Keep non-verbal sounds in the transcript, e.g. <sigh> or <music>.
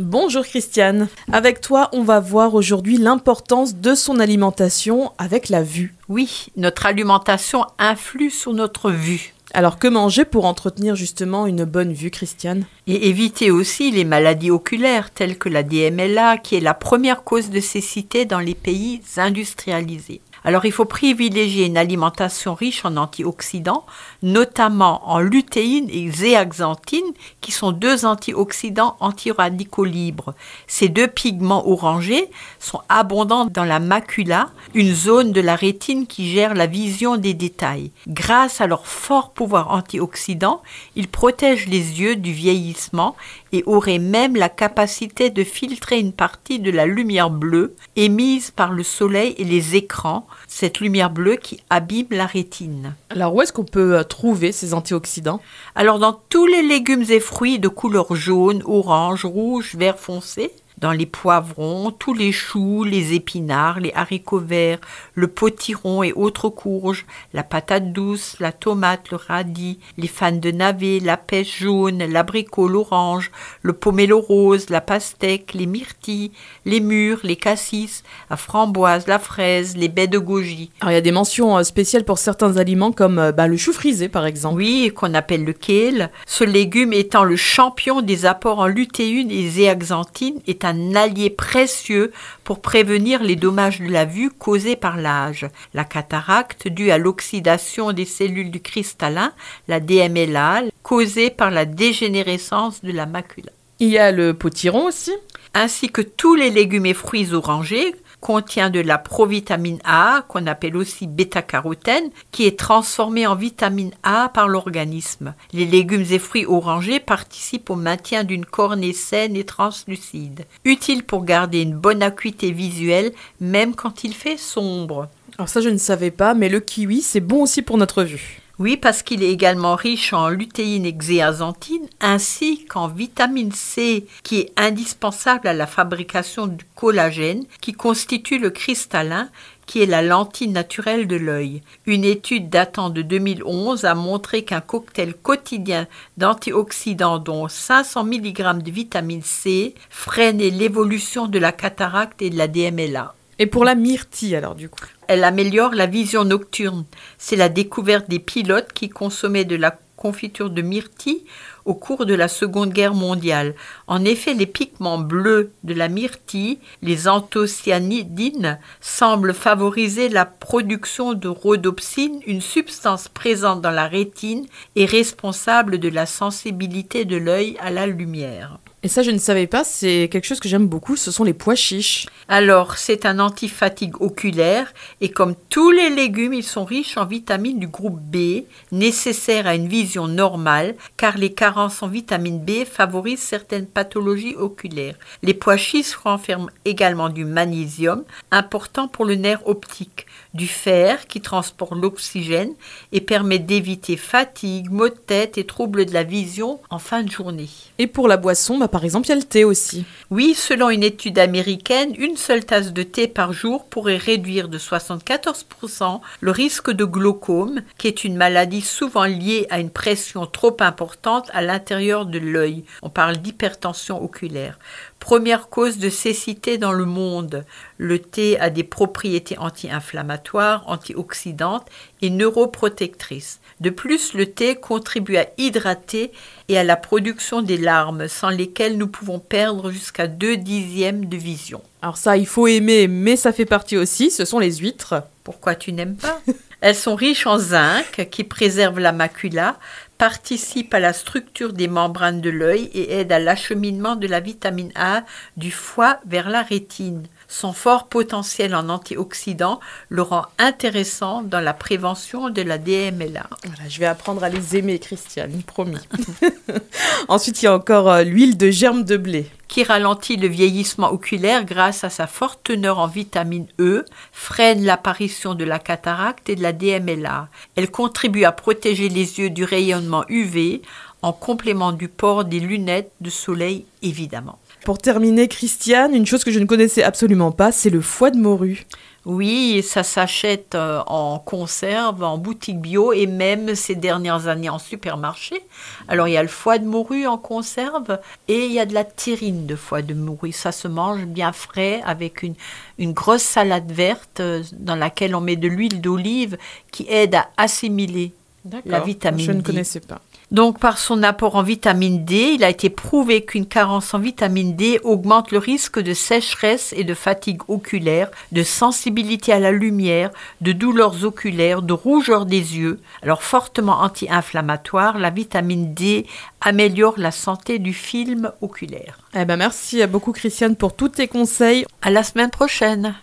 Bonjour Christiane. Avec toi, on va voir aujourd'hui l'importance de son alimentation avec la vue. Oui, notre alimentation influe sur notre vue. Alors que manger pour entretenir justement une bonne vue, Christiane Et éviter aussi les maladies oculaires telles que la DMLA qui est la première cause de cécité dans les pays industrialisés. Alors il faut privilégier une alimentation riche en antioxydants, notamment en lutéine et zéaxanthine, qui sont deux antioxydants antiradicaux libres. Ces deux pigments orangés sont abondants dans la macula, une zone de la rétine qui gère la vision des détails. Grâce à leur fort pouvoir antioxydant, ils protègent les yeux du vieillissement et auraient même la capacité de filtrer une partie de la lumière bleue émise par le soleil et les écrans cette lumière bleue qui abîme la rétine. Alors où est-ce qu'on peut euh, trouver ces antioxydants Alors dans tous les légumes et fruits de couleur jaune, orange, rouge, vert foncé, dans les poivrons, tous les choux, les épinards, les haricots verts, le potiron et autres courges, la patate douce, la tomate, le radis, les fans de navet, la pêche jaune, l'abricot, l'orange, le pomelo rose, la pastèque, les myrtilles, les mûres, les cassis, la framboise, la fraise, les baies de goji. Alors il y a des mentions euh, spéciales pour certains aliments comme euh, bah, le chou frisé par exemple. Oui, qu'on appelle le kale. Ce légume étant le champion des apports en lutéine et zéaxanthine est un un allié précieux pour prévenir les dommages de la vue causés par l'âge, la cataracte due à l'oxydation des cellules du cristallin, la DMLA causée par la dégénérescence de la macula. Il y a le potiron aussi, ainsi que tous les légumes et fruits orangés contient de la provitamine A, qu'on appelle aussi bêta-carotène, qui est transformée en vitamine A par l'organisme. Les légumes et fruits orangés participent au maintien d'une cornée saine et translucide, utile pour garder une bonne acuité visuelle même quand il fait sombre. Alors ça je ne savais pas, mais le kiwi c'est bon aussi pour notre vue. Oui, parce qu'il est également riche en lutéine et xéazanthine, ainsi qu'en vitamine C, qui est indispensable à la fabrication du collagène, qui constitue le cristallin, qui est la lentille naturelle de l'œil. Une étude datant de 2011 a montré qu'un cocktail quotidien d'antioxydants dont 500 mg de vitamine C freinait l'évolution de la cataracte et de la DMLA. Et pour la myrtille, alors, du coup Elle améliore la vision nocturne. C'est la découverte des pilotes qui consommaient de la confiture de myrtille au cours de la Seconde Guerre mondiale. En effet, les pigments bleus de la myrtille, les anthocyanidines, semblent favoriser la production de rhodopsine, une substance présente dans la rétine et responsable de la sensibilité de l'œil à la lumière. Et ça, je ne savais pas, c'est quelque chose que j'aime beaucoup, ce sont les pois chiches. Alors, c'est un anti-fatigue oculaire et comme tous les légumes, ils sont riches en vitamines du groupe B, nécessaires à une vision normale, car les carences en vitamine B favorisent certaines pathologies oculaires. Les pois chiches renferment également du magnésium, important pour le nerf optique, du fer qui transporte l'oxygène et permet d'éviter fatigue, maux de tête et troubles de la vision en fin de journée. Et pour la boisson, bah, par exemple, il y a le thé aussi. Oui, selon une étude américaine, une seule tasse de thé par jour pourrait réduire de 74% le risque de glaucome, qui est une maladie souvent liée à une pression trop importante à l'intérieur de l'œil. On parle d'hypertension oculaire. Première cause de cécité dans le monde, le thé a des propriétés anti-inflammatoires, antioxydantes et neuroprotectrices. De plus, le thé contribue à hydrater et à la production des larmes, sans lesquelles nous pouvons perdre jusqu'à deux dixièmes de vision. Alors ça, il faut aimer, mais ça fait partie aussi, ce sont les huîtres. Pourquoi tu n'aimes pas <laughs> Elles sont riches en zinc qui préserve la macula, participent à la structure des membranes de l'œil et aident à l'acheminement de la vitamine A du foie vers la rétine. Son fort potentiel en antioxydants le rend intéressant dans la prévention de la DMLA. Voilà, je vais apprendre à les aimer, Christiane, promis. <laughs> Ensuite, il y a encore euh, l'huile de germe de blé qui ralentit le vieillissement oculaire grâce à sa forte teneur en vitamine E, freine l'apparition de la cataracte et de la DMLA. Elle contribue à protéger les yeux du rayonnement UV en complément du port des lunettes de soleil évidemment. Pour terminer, Christiane, une chose que je ne connaissais absolument pas, c'est le foie de morue. Oui, ça s'achète euh, en conserve, en boutique bio et même ces dernières années en supermarché. Alors il y a le foie de morue en conserve et il y a de la terrine de foie de morue. Ça se mange bien frais avec une, grosse salade verte euh, dans laquelle on met de l'huile d'olive qui aide à assimiler la vitamine. Je ne connaissais pas. Donc, par son apport en vitamine D, il a été prouvé qu'une carence en vitamine D augmente le risque de sécheresse et de fatigue oculaire, de sensibilité à la lumière, de douleurs oculaires, de rougeur des yeux. Alors, fortement anti-inflammatoire, la vitamine D améliore la santé du film oculaire. Eh ben merci beaucoup Christiane pour tous tes conseils. À la semaine prochaine.